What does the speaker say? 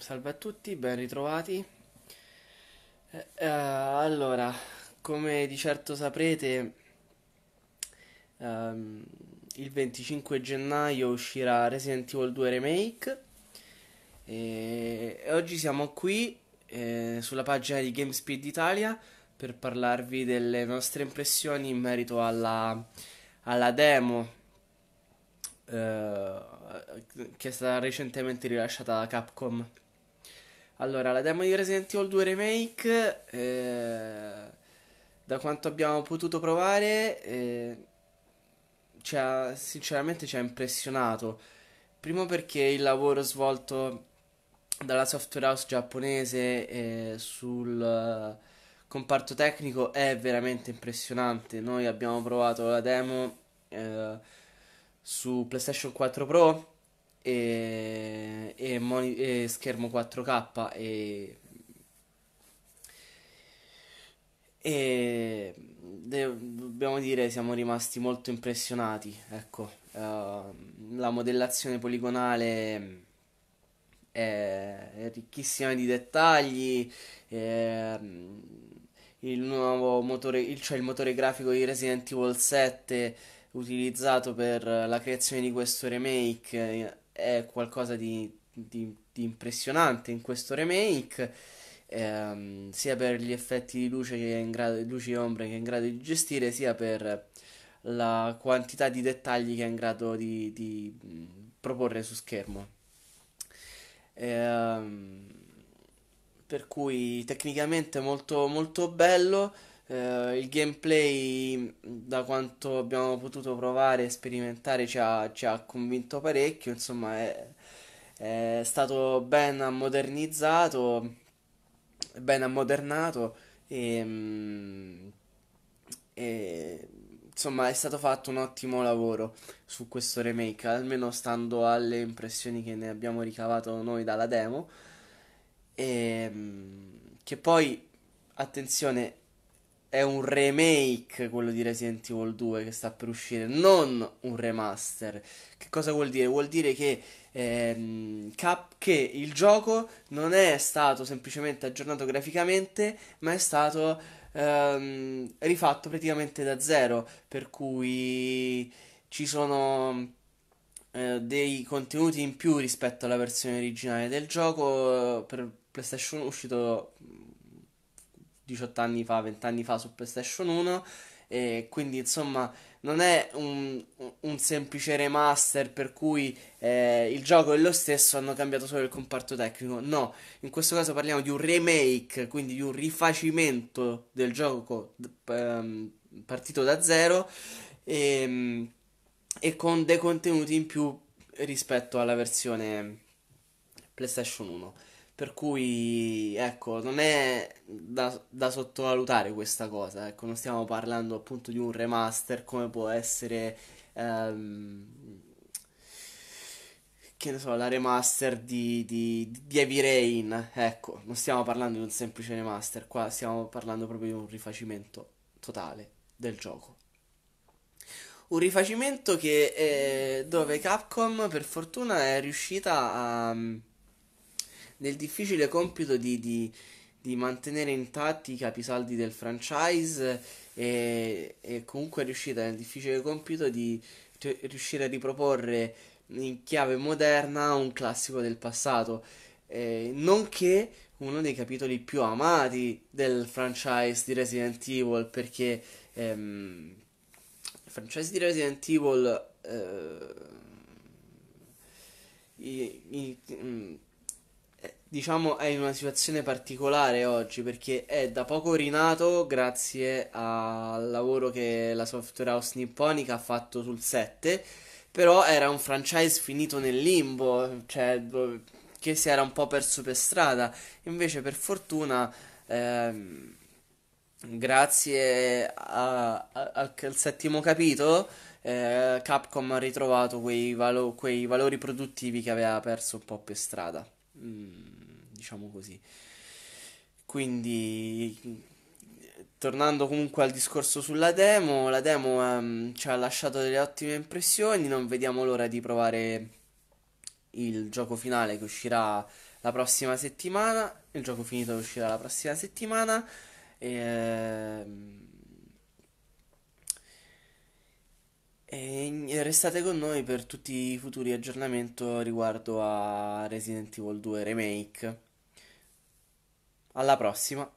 salve a tutti, ben ritrovati. Eh, eh, allora, come di certo saprete, ehm, il 25 gennaio uscirà Resident Evil 2 Remake e, e oggi siamo qui eh, sulla pagina di GameSpeed Italia per parlarvi delle nostre impressioni in merito alla, alla demo eh, che è stata recentemente rilasciata da Capcom. Allora, la demo di Resident Evil 2 Remake, eh, da quanto abbiamo potuto provare, eh, ci ha, sinceramente ci ha impressionato. Primo perché il lavoro svolto dalla software house giapponese eh, sul eh, comparto tecnico è veramente impressionante. Noi abbiamo provato la demo eh, su PlayStation 4 Pro e, e, moni- e schermo 4K e, e de- dobbiamo dire siamo rimasti molto impressionati ecco uh, la modellazione poligonale è, è ricchissima di dettagli è, ehm, il nuovo motore, il, cioè il motore grafico di Resident Evil 7 utilizzato per la creazione di questo remake eh, è qualcosa di, di, di impressionante in questo remake, ehm, sia per gli effetti di luce, grado, luce e ombre che è in grado di gestire, sia per la quantità di dettagli che è in grado di, di proporre su schermo. Ehm, per cui tecnicamente molto molto bello eh, il gameplay, da quanto abbiamo potuto provare e sperimentare, ci ha, ci ha convinto parecchio. Insomma, è, è stato ben ammodernizzato, ben ammodernato e, e insomma è stato fatto un ottimo lavoro su questo remake, almeno stando alle impressioni che ne abbiamo ricavato noi dalla demo. E, ehm, che poi, attenzione, è un remake quello di Resident Evil 2 che sta per uscire, non un remaster. Che cosa vuol dire? Vuol dire che, ehm, cap- che il gioco non è stato semplicemente aggiornato graficamente, ma è stato ehm, rifatto praticamente da zero. Per cui ci sono eh, dei contenuti in più rispetto alla versione originale del gioco eh, per PlayStation uscito 18 anni fa, 20 anni fa su PlayStation 1. E quindi insomma non è un, un semplice remaster per cui eh, il gioco è lo stesso, hanno cambiato solo il comparto tecnico. No, in questo caso parliamo di un remake, quindi di un rifacimento del gioco ehm, partito da zero e, ehm, e con dei contenuti in più rispetto alla versione PlayStation 1. Per cui, ecco, non è da, da, sottovalutare questa cosa, ecco, non stiamo parlando appunto di un remaster come può essere, ehm, che ne so, la remaster di, di, di Heavy Rain, ecco, non stiamo parlando di un semplice remaster, qua stiamo parlando proprio di un rifacimento totale del gioco. Un rifacimento che, è eh, dove Capcom per fortuna è riuscita a nel difficile compito di, di, di mantenere intatti i capisaldi del franchise e, e comunque riuscita nel difficile compito di t- riuscire a riproporre in chiave moderna un classico del passato, eh, nonché uno dei capitoli più amati del franchise di Resident Evil perché ehm, il franchise di Resident Evil eh, i, i, mm, diciamo è in una situazione particolare oggi perché è da poco rinato grazie al lavoro che la software house nipponica ha fatto sul 7 però era un franchise finito nel limbo cioè boh, che si era un po' perso per strada invece per fortuna ehm, grazie a, a, al settimo capitolo eh, Capcom ha ritrovato quei, valo- quei valori produttivi che aveva perso un po' per strada mm diciamo così. Quindi, tornando comunque al discorso sulla demo, la demo um, ci ha lasciato delle ottime impressioni, non vediamo l'ora di provare il gioco finale che uscirà la prossima settimana, il gioco finito che uscirà la prossima settimana. Ehm, e, e restate con noi per tutti i futuri aggiornamenti riguardo a Resident Evil 2 Remake. Alla prossima!